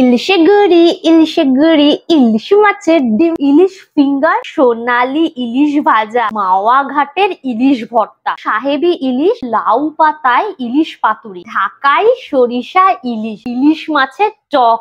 ইলিশে গুড়ি ইলিশে গুড়ি ইলিশ মাছের ডিম ইলিশ ফিঙ্গার সোনালি ইলিশ ভাজা মাওয়া ঘাটের ইলিশ ভর্তা সাহেবি ইলিশ লাউ পাতায় ইলিশ পাতুরি ঢাকাই সরিষা ইলিশ ইলিশ মাছের চক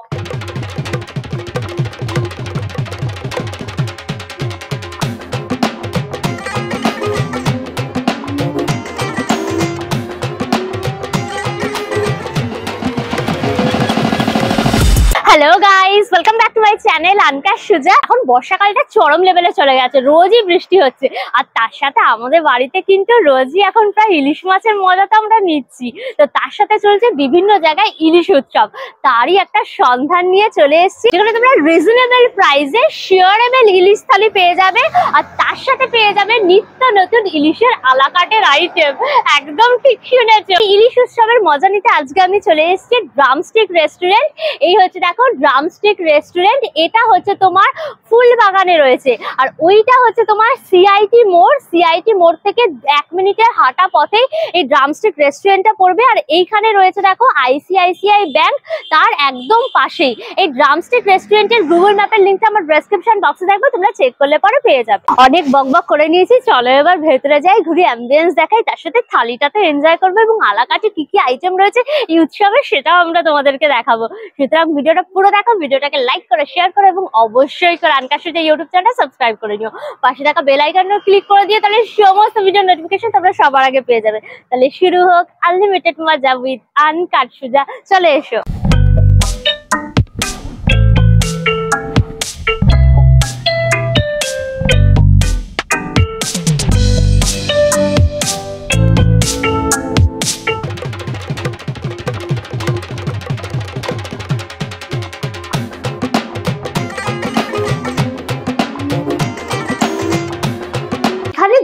মাই চ্যানেল আনকার সুজা এখন বর্ষাকালটা চরম লেভেলে চলে গেছে রোজই বৃষ্টি হচ্ছে আর তার সাথে আমাদের বাড়িতে কিন্তু রোজই এখন প্রায় ইলিশ মাছের মজা তো আমরা নিচ্ছি তো তার সাথে চলছে বিভিন্ন জায়গায় ইলিশ উৎসব তারই একটা সন্ধান নিয়ে চলে এসেছি যেখানে তোমরা রিজনেবল প্রাইসে শিওরেবল ইলিশ থালি পেয়ে যাবে আর তার সাথে পেয়ে যাবে নিত্য নতুন ইলিশের আলাকাটের আইটেম একদম ঠিক শুনেছে ইলিশ উৎসবের মজা নিতে আজকে আমি চলে এসেছি ড্রামস্টিক রেস্টুরেন্ট এই হচ্ছে দেখো ড্রামস্টিক রেস্টুরেন্ট পয়েন্ট এটা হচ্ছে তোমার ফুল বাগানে রয়েছে আর ওইটা হচ্ছে তোমার সিআইটি মোড় সিআইটি মোড় থেকে এক মিনিটের হাঁটা পথেই এই ড্রামস্টিক রেস্টুরেন্টটা পড়বে আর এইখানে রয়েছে দেখো আইসিআইসিআই ব্যাংক তার একদম পাশেই এই ড্রামস্টিক রেস্টুরেন্টের গুগল ম্যাপের লিঙ্কটা আমার ডেসক্রিপশন বক্সে থাকবে তোমরা চেক করলে পরে পেয়ে যাবে অনেক বক বক করে নিয়েছি চলো এবার ভেতরে যাই ঘুরে অ্যাম্বিয়েন্স দেখাই তার সাথে থালিটাতে এনজয় করবো এবং আলাকাটে কি কি আইটেম রয়েছে এই উৎসবে সেটাও আমরা তোমাদেরকে দেখাবো সুতরাং ভিডিওটা পুরো দেখো ভিডিওটাকে লাইক করে শেয়ার করো এবং অবশ্যই করে আনকাশের ইউটিউব চ্যানেলটা সাবস্ক্রাইব করে নিও পাশে থাকা বেল আইকনও ক্লিক করে দিয়ে তাহলে সমস্ত ভিডিও নোটিফিকেশন তোমরা সবার আগে পেয়ে যাবে তাহলে শুরু হোক আনলিমিটেড মজা উইথ আনকাট সুজা চলে এসো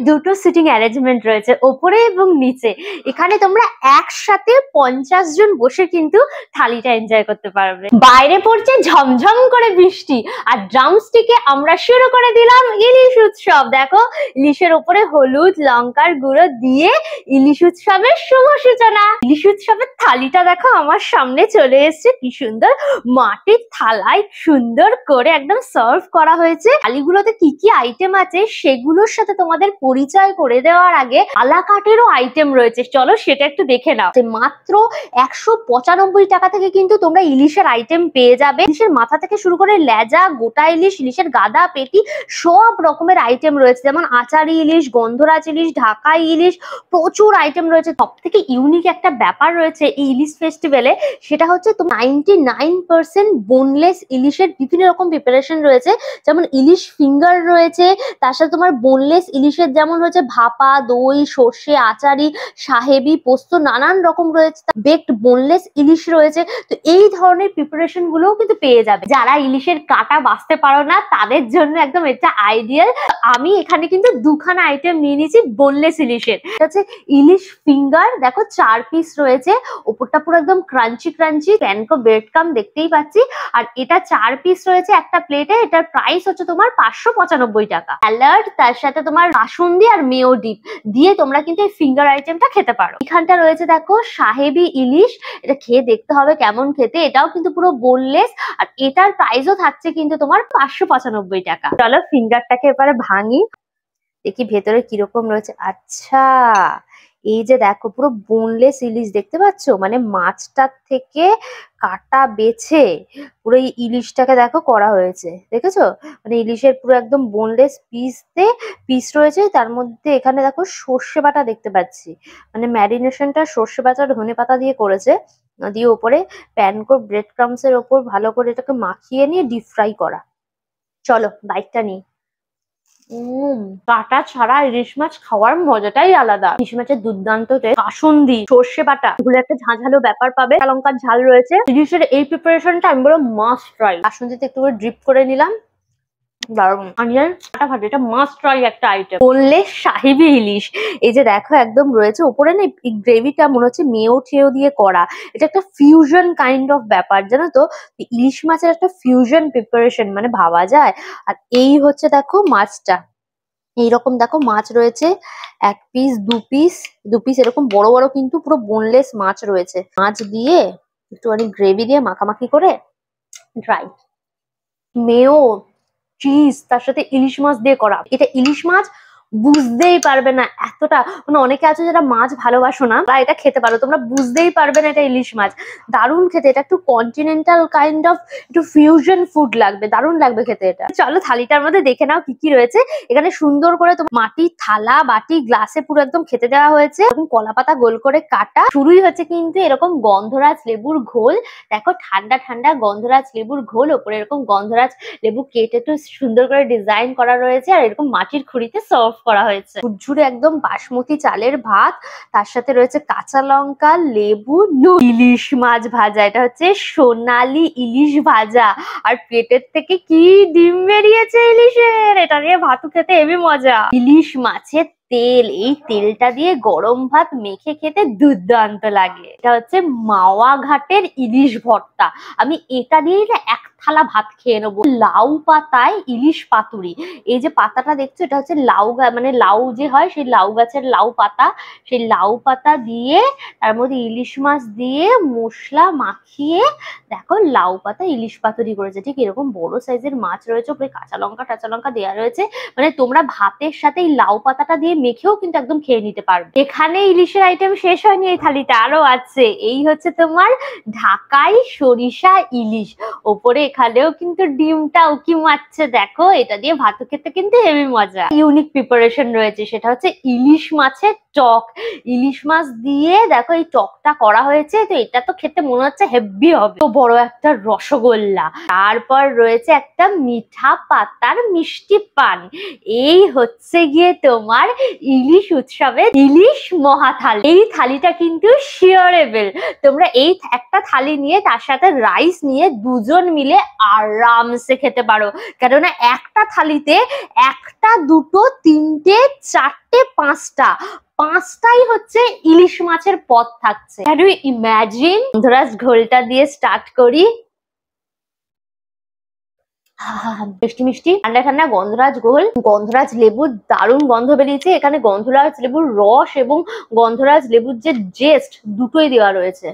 দুটো সিটিং অ্যারেঞ্জমেন্ট রয়েছে ওপরে এবং নিচে এখানে তোমরা একসাথে পঞ্চাশ জন বসে কিন্তু থালিটা এনজয় করতে পারবে বাইরে পড়ছে ঝমঝম করে বৃষ্টি আর ড্রামস্টিকে আমরা শুরু করে দিলাম ইলিশ উৎসব দেখো ইলিশের ওপরে হলুদ লঙ্কার গুঁড়ো দিয়ে ইলিশ উৎসবের শুভ সূচনা ইলিশ উৎসবের থালিটা দেখো আমার সামনে চলে এসছে কি সুন্দর মাটির থালায় সুন্দর করে একদম সার্ভ করা হয়েছে থালিগুলোতে কি কি আইটেম আছে সেগুলোর সাথে তোমাদের পরিচয় করে দেওয়ার আগে আলাকাটেরও আইটেম রয়েছে চলো সেটা একটু দেখে নাও মাত্র একশো টাকা থেকে কিন্তু তোমরা ইলিশের আইটেম পেয়ে যাবে ইলিশের মাথা থেকে শুরু করে লেজা গোটা ইলিশ ইলিশের গাদা পেটি সব রকমের আইটেম রয়েছে যেমন আচারি ইলিশ গন্ধরাজ ইলিশ ঢাকা ইলিশ প্রচুর আইটেম রয়েছে সব থেকে ইউনিক একটা ব্যাপার রয়েছে এই ইলিশ ফেস্টিভ্যালে সেটা হচ্ছে নাইন নাইনটি বোনলেস ইলিশের বিভিন্ন রকম প্রিপারেশন রয়েছে যেমন ইলিশ ফিঙ্গার রয়েছে তার সাথে তোমার বোনলেস ইলিশের যেমন রয়েছে ভাপা দই সর্ষে আচারি সাহেবি পোস্ত নানান রকম রয়েছে বেকড বোনলেস ইলিশ রয়েছে তো এই ধরনের প্রিপারেশন গুলোও কিন্তু পেয়ে যাবে যারা ইলিশের কাটা বাঁচতে পারো না তাদের জন্য একদম এটা আইডিয়াল আমি এখানে কিন্তু দুখানা আইটেম নিয়ে নিয়েছি বোনলেস ইলিশের আছে ইলিশ ফিঙ্গার দেখো চার পিস রয়েছে ওপরটা পুরো একদম ক্রাঞ্চি ক্রাঞ্চি প্যানকো বেডকাম দেখতেই পাচ্ছি আর এটা চার পিস রয়েছে একটা প্লেটে এটার প্রাইস হচ্ছে তোমার পাঁচশো পঁচানব্বই টাকা অ্যালার্ট তার সাথে তোমার রাসুন সন্ধি আর মেয়ো ডিপ দিয়ে তোমরা কিন্তু এই ফিঙ্গার আইটেমটা খেতে পারো এখানটা রয়েছে দেখো সাহেবি ইলিশ এটা খেয়ে দেখতে হবে কেমন খেতে এটাও কিন্তু পুরো বোনলেস আর এটার প্রাইসও থাকছে কিন্তু তোমার পাঁচশো পঁচানব্বই টাকা চলো ফিঙ্গারটাকে এবারে ভাঙি দেখি ভেতরে কিরকম রয়েছে আচ্ছা এই যে দেখো পুরো বোনলেস ইলিশ দেখতে পাচ্ছ মানে মাছটার থেকে কাটা বেছে পুরো এই ইলিশটাকে দেখো করা হয়েছে দেখেছো মানে ইলিশের পুরো একদম বোনলেস পিস তে পিস রয়েছে তার মধ্যে এখানে দেখো সর্ষে বাটা দেখতে পাচ্ছি মানে ম্যারিনেশনটা সর্ষে বাটা ধনে পাতা দিয়ে করেছে দিয়ে ওপরে প্যান করে ব্রেড এর ওপর ভালো করে এটাকে মাখিয়ে নিয়ে ডিপ ফ্রাই করা চলো বাইকটা নিই বাটা ছাড়া ইলিশ মাছ খাওয়ার মজাটাই আলাদা ইলিশ মাছের দুর্দান্ততে কাসুন্দি সর্ষে বাটা ভুলে একটা ঝাঁঝালো ব্যাপার পাবে লঙ্কার ঝাল রয়েছে ইলিশের এই প্রিপারেশনটা আমি বলবো মাস্ট ট্রাই কাসুন্দিতে একটু ড্রিপ করে নিলাম দারুন অনিয়ন ফাটাফাটি এটা মাস্ট ট্রাই একটা আইটেম বললে সাহেবি ইলিশ এই যে দেখো একদম রয়েছে উপরে না এই গ্রেভিটা মনে হচ্ছে মেয়েও ঠেও দিয়ে করা এটা একটা ফিউশন কাইন্ড অফ ব্যাপার জানো তো ইলিশ মাছের একটা ফিউশন প্রিপারেশন মানে ভাবা যায় আর এই হচ্ছে দেখো মাছটা এইরকম দেখো মাছ রয়েছে এক পিস দু পিস দু পিস এরকম বড় বড় কিন্তু পুরো বোনলেস মাছ রয়েছে মাছ দিয়ে একটুখানি গ্রেভি দিয়ে মাখামাখি করে ড্রাই মেয়েও চিজ তার সাথে ইলিশ মাছ দিয়ে করা এটা ইলিশ মাছ বুঝতেই পারবে না এতটা মানে অনেকে আছে যারা মাছ ভালোবাসো না বা এটা খেতে পারো তোমরা বুঝতেই পারবে না এটা ইলিশ মাছ দারুণ খেতে এটা একটু কন্টিনেন্টাল কাইন্ড অফ একটু ফিউশন ফুড লাগবে দারুণ লাগবে খেতে এটা চলো থালিটার মধ্যে দেখে নাও কি কি রয়েছে এখানে সুন্দর করে তোমার মাটি থালা বাটি গ্লাসে পুরো একদম খেতে দেওয়া হয়েছে এরকম কলা পাতা গোল করে কাটা শুরুই হচ্ছে কিন্তু এরকম গন্ধরাজ লেবুর ঘোল দেখো ঠান্ডা ঠান্ডা গন্ধরাজ লেবুর ঘোল ওপরে এরকম গন্ধরাজ লেবু কেটে তো সুন্দর করে ডিজাইন করা রয়েছে আর এরকম মাটির খুঁড়িতে সফট করা হয়েছে ঝুরঝুরে একদম বাসমতি চালের ভাত তার সাথে রয়েছে কাঁচা লঙ্কা লেবু ইলিশ মাছ ভাজা এটা হচ্ছে সোনালি ইলিশ ভাজা আর পেটের থেকে কি ডিম বেরিয়েছে ইলিশের এটা দিয়ে ভাতু খেতে এমনি মজা ইলিশ মাছের তেল এই তেলটা দিয়ে গরম ভাত মেখে খেতে দুর্দান্ত লাগে এটা হচ্ছে মাওয়া ঘাটের ইলিশ ভর্তা আমি এটা দিয়েই না এক থালা ভাত খেয়ে নেবো লাউ পাতায় ইলিশ পাতুরি এই যে পাতাটা দেখছো এটা হচ্ছে লাউ মানে লাউ যে হয় সেই লাউ গাছের লাউ পাতা সেই লাউ পাতা দিয়ে তার মধ্যে ইলিশ মাছ দিয়ে মশলা মাখিয়ে দেখো লাউ পাতা ইলিশ পাতুরি করেছে ঠিক এরকম বড় সাইজের মাছ রয়েছে ওপরে কাঁচা লঙ্কা টাঁচা লঙ্কা দেওয়া রয়েছে মানে তোমরা ভাতের সাথে এই লাউ পাতাটা দিয়ে মেখেও কিন্তু একদম খেয়ে নিতে পারবে এখানে ইলিশের আইটেম শেষ হয়নি এই থালিটা আরো আছে এই হচ্ছে তোমার ঢাকাই সরিষা ইলিশ ওপরে খালেও কিন্তু ডিমটা উকি মারছে দেখো এটা দিয়ে ভাত খেতে কিন্তু হেভি মজা ইউনিক প্রিপারেশন রয়েছে সেটা হচ্ছে ইলিশ মাছের টক ইলিশ মাছ দিয়ে দেখো এই টকটা করা হয়েছে তো এটা তো খেতে মনে হচ্ছে হেভি হবে তো বড় একটা রসগোল্লা তারপর রয়েছে একটা মিঠা পাতার মিষ্টি পান এই হচ্ছে গিয়ে তোমার ইলিশ উৎসবে ইলিশ মহাথাল এই থালিটা কিন্তু শিওরেবেল তোমরা এই একটা থালি নিয়ে তার সাথে রাইস নিয়ে দুজন মিলে আরামসে খেতে পারো কেননা একটা থালিতে একটা দুটো তিনটে চারটে পাঁচটা পাঁচটাই হচ্ছে ইলিশ মাছের পদ থাকছে ক্যান ইউ ইম্যাজিন ধরাস ঘোলটা দিয়ে স্টার্ট করি মিষ্টি মিষ্টি ঠান্ডা ঠান্ডা গন্ধরাজ গোল গন্ধরাজ লেবুর দারুণ গন্ধ বেরিয়েছে এখানে গন্ধরাজ লেবুর রস এবং গন্ধরাজ লেবুর যে জেস্ট দুটোই দেওয়া রয়েছে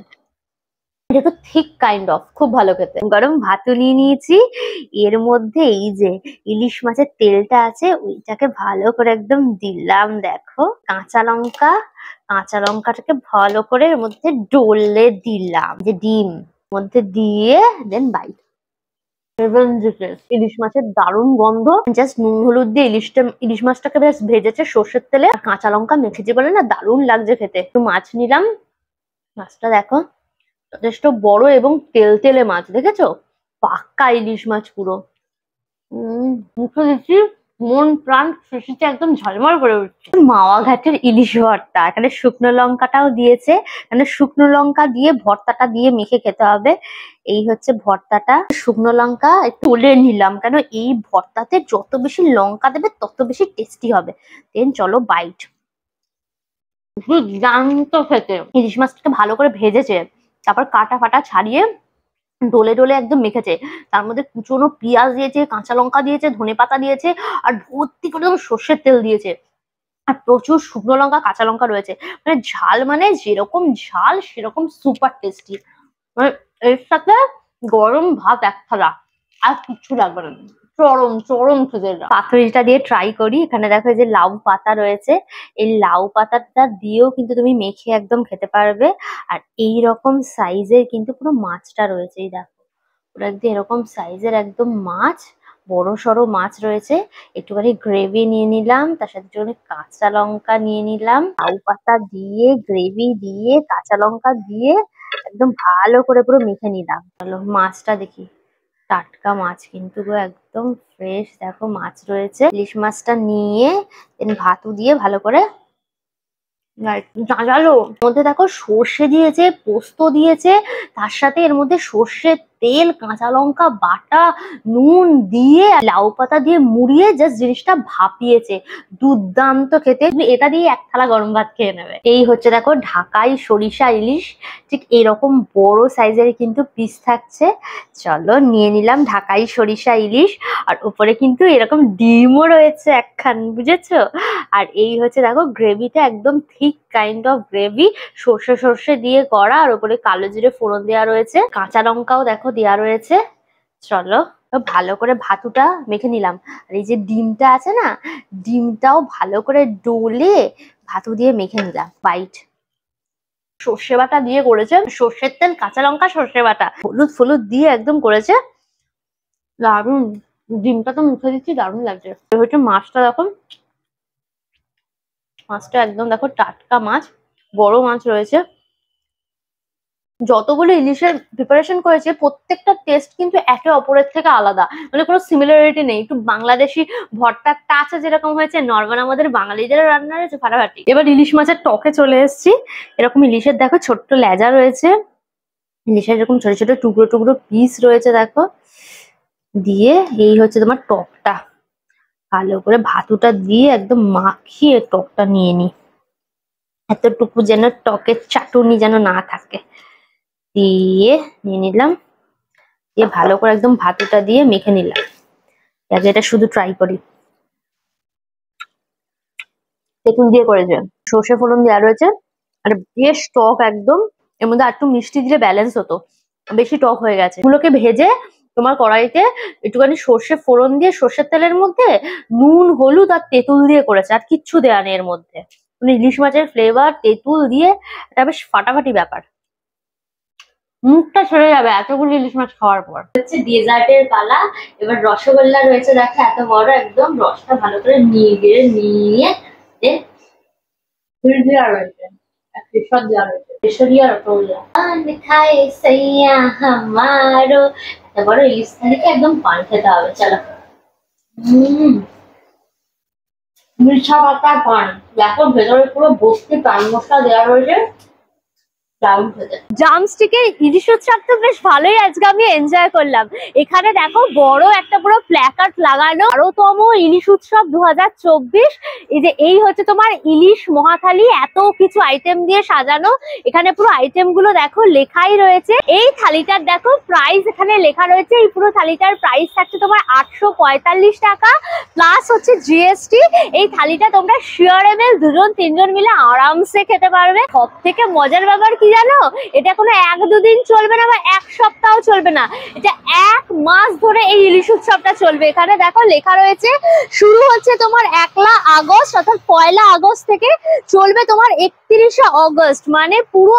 এটা ঠিক কাইন্ড অফ খুব ভালো খেতে গরম ভাতও নিয়ে নিয়েছি এর মধ্যে এই যে ইলিশ মাছের তেলটা আছে ওইটাকে ভালো করে একদম দিলাম দেখো কাঁচা লঙ্কা কাঁচা লঙ্কাটাকে ভালো করে এর মধ্যে ডলে দিলাম যে ডিম মধ্যে দিয়ে দেন বাইট ইলিশ মাছের দারুণ গন্ধ জাস্ট নুন হলুদ দিয়ে ইলিশটা ইলিশ মাছটাকে বেশ ভেজেছে সর্ষের তেলে আর কাঁচা লঙ্কা মেখেছে বলে না দারুণ লাগছে খেতে একটু মাছ নিলাম মাছটা দেখো যথেষ্ট বড় এবং তেল তেলে মাছ দেখেছো পাক্কা ইলিশ মাছ পুরো মুখে দিচ্ছি মন প্রাণ শিশিতে একদম ঝলমল করে উঠছে মাওয়া ঘাটের ইলিশ ভর্তা এখানে শুকনো লঙ্কাটাও দিয়েছে এখানে শুকনো লঙ্কা দিয়ে ভর্তাটা দিয়ে মেখে খেতে হবে এই হচ্ছে ভর্তাটা শুকনো লঙ্কা তুলে নিলাম কেন এই ভর্তাতে যত বেশি লঙ্কা দেবে তত বেশি টেস্টি হবে দেন চলো বাইট জানতো খেতে ইলিশ মাছটাকে ভালো করে ভেজেছে তারপর কাটা ফাটা ছাড়িয়ে ডোলে ডোলে একদম মেখেছে তার মধ্যে কুচনো পিঁয়াজ দিয়েছে কাঁচা লঙ্কা দিয়েছে ধনে পাতা দিয়েছে আর ভর্তি করে সর্ষের তেল দিয়েছে আর প্রচুর শুকনো লঙ্কা কাঁচা লঙ্কা রয়েছে মানে ঝাল মানে যেরকম ঝাল সেরকম সুপার টেস্টি মানে এর সাথে গরম ভাত এক থালা আর কিছু লাগবে না চরম চরম খুঁজে পাথরিটা দিয়ে ট্রাই করি এখানে দেখো যে লাউ পাতা রয়েছে এই লাউ পাতাটা দিয়েও কিন্তু তুমি মেখে একদম খেতে পারবে আর এই রকম সাইজের কিন্তু পুরো মাছটা রয়েছে এই দেখো পুরো একদম এরকম সাইজের একদম মাছ বড় সড়ো মাছ রয়েছে একটুখানি গ্রেভি নিয়ে নিলাম তার সাথে জন্য কাঁচা লঙ্কা নিয়ে নিলাম লাউ পাতা দিয়ে গ্রেভি দিয়ে কাঁচা লঙ্কা দিয়ে একদম ভালো করে পুরো মেখে নিলাম মাছটা দেখি টাটকা মাছ কিন্তু একদম ফ্রেশ দেখো মাছ রয়েছে ইলিশ মাছটা নিয়ে ভাতু দিয়ে ভালো করে জাঁজালো মধ্যে দেখো সর্ষে দিয়েছে পোস্ত দিয়েছে তার সাথে এর মধ্যে সর্ষের তেল কাঁচা লঙ্কা বাটা নুন দিয়ে লাউ পাতা দিয়ে মুড়িয়ে জাস্ট জিনিসটা ভাপিয়েছে দুর্দান্ত খেতে এটা দিয়ে এক থালা গরম ভাত খেয়ে নেবে এই হচ্ছে দেখো ঢাকাই সরিষা ইলিশ ঠিক এরকম বড় সাইজের কিন্তু পিস থাকছে চলো নিয়ে নিলাম ঢাকাই সরিষা ইলিশ আর উপরে কিন্তু এরকম ডিমও রয়েছে একখান বুঝেছো আর এই হচ্ছে দেখো গ্রেভিটা একদম থিক কাইন্ড অফ গ্রেভি সর্ষে সর্ষে দিয়ে করা আর উপরে কালো জিরে ফোড়ন দেওয়া রয়েছে কাঁচা লঙ্কাও দেখো দেয়া রয়েছে চলো ভালো করে ভাতুটা মেখে নিলাম আর এই যে ডিমটা আছে না ডিমটাও ভালো করে ডোলে ভাতু দিয়ে মেখে নিলাম বাইট সর্ষে বাটা দিয়ে করেছে সর্ষের তেল কাঁচা লঙ্কা সর্ষে বাটা হলুদ ফলুদ দিয়ে একদম করেছে দারুণ ডিমটা তো মুখে দিচ্ছি দারুণ লাগছে হচ্ছে মাছটা দেখো মাছটা একদম দেখো টাটকা মাছ বড় মাছ রয়েছে যতগুলো ইলিশের প্রিপারেশন করেছে প্রত্যেকটা টেস্ট কিন্তু একে অপরের থেকে আলাদা মানে কোনো সিমিলারিটি নেই একটু বাংলাদেশি ভর্তার টাচ যেরকম হয়েছে নর্মাল আমাদের বাঙালিদের রান্না রয়েছে ফাটাফাটি এবার ইলিশ মাছের টকে চলে এসছি এরকম ইলিশের দেখো ছোট্ট লেজা রয়েছে ইলিশের এরকম ছোট ছোট টুকরো টুকরো পিস রয়েছে দেখো দিয়ে এই হচ্ছে তোমার টকটা ভালো করে ভাতুটা দিয়ে একদম মাখিয়ে টকটা নিয়ে নি এতটুকু যেন টকের চাটুনি যেন না থাকে দিয়ে নিয়ে নিলাম দিয়ে ভালো করে একদম ভাতটা দিয়ে মেখে নিলাম আজ এটা শুধু ট্রাই করি তেঁতুল দিয়ে করেছে সর্ষে ফোড়ন দেওয়া রয়েছে আর বেশ টক একদম এর মধ্যে আর একটু মিষ্টি দিলে ব্যালেন্স হতো বেশি টক হয়ে গেছে গুলোকে ভেজে তোমার কড়াইতে একটুখানি সর্ষে ফোড়ন দিয়ে সর্ষের তেলের মধ্যে নুন হলুদ আর তেঁতুল দিয়ে করেছে আর কিচ্ছু দেয়া নেই এর মধ্যে মানে ইলিশ মাছের ফ্লেভার তেঁতুল দিয়ে এটা বেশ ফাটাফাটি ব্যাপার মুখটা সরে যাবে এতগুলো ইলিশ মাছ খাওয়ার পর হচ্ছে ডেজার্টের পালা এবার রসগোল্লা রয়েছে দেখো এত বড় একদম রসটা ভালো করে নিয়ে গিয়ে নিয়ে দেওয়া রয়েছে একদম পান খেতে হবে মিঠা পান ভেতরে পুরো বস্তি পান মশলা দেওয়া রয়েছে জামস্টিকের ইলিশোৎসবটা বেশ ভালোই আজকে আমি এনজয় করলাম এখানে দেখো বড় একটা পুরো প্ল্যাকার্ড লাগানো ইলিশ উৎসব এই যে এই হচ্ছে তোমার ইলিশ এত কিছু আইটেম দিয়ে সাজানো এখানে পুরো আইটেম গুলো দেখো লেখাই রয়েছে এই থালিটার দেখো প্রাইস এখানে লেখা রয়েছে এই পুরো থালিটার প্রাইস থাকছে তোমার আটশো টাকা প্লাস হচ্ছে জিএসটি এই থালিটা তোমরা শিওর দুজন তিনজন মিলে আরামসে খেতে পারবে সব থেকে মজার ব্যাপার কি জানো এটা কোনো এক দুদিন চলবে না বা এক সপ্তাহ চলবে না এটা এক মাস ধরে এই ইলিশ উৎসবটা চলবে এখানে দেখো লেখা রয়েছে শুরু হচ্ছে তোমার একলা আগস্ট অর্থাৎ পয়লা আগস্ট থেকে চলবে তোমার একত্রিশে অগস্ট মানে পুরো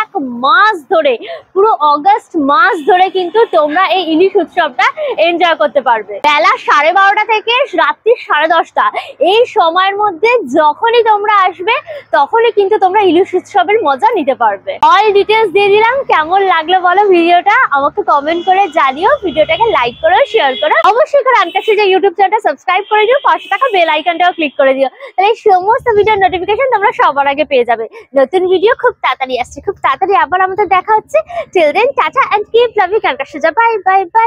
এক মাস ধরে পুরো অগস্ট মাস ধরে কিন্তু তোমরা এই ইলিশ উৎসবটা এনজয় করতে পারবে বেলা সাড়ে বারোটা থেকে রাত্রি সাড়ে দশটা এই সময়ের মধ্যে যখনই তোমরা আসবে তখনই কিন্তু তোমরা ইলিশ উৎসবের মজা নিতে পারবে অল ডিটেলস দিয়ে দিলাম কেমন লাগলো বলো ভিডিওটা আমাকে কমেন্ট করে জানিও ভিডিওটাকে লাইক করো শেয়ার করো অবশ্যই করে কাছে যে ইউটিউব চ্যানেলটা সাবস্ক্রাইব করে দিও পাশে থাকা বেল আইকনটাও ক্লিক করে দিও তাহলে এই সমস্ত ভিডিওর নোটিফিকেশন তোমরা সবার আগে পেয়ে যাবে নতুন ভিডিও খুব তাড়াতাড়ি আসছে খুব তাড়াতাড়ি আবার আমাদের দেখা হচ্ছে till then tata and keep love you কার্কাশুজা বাই বাই বাই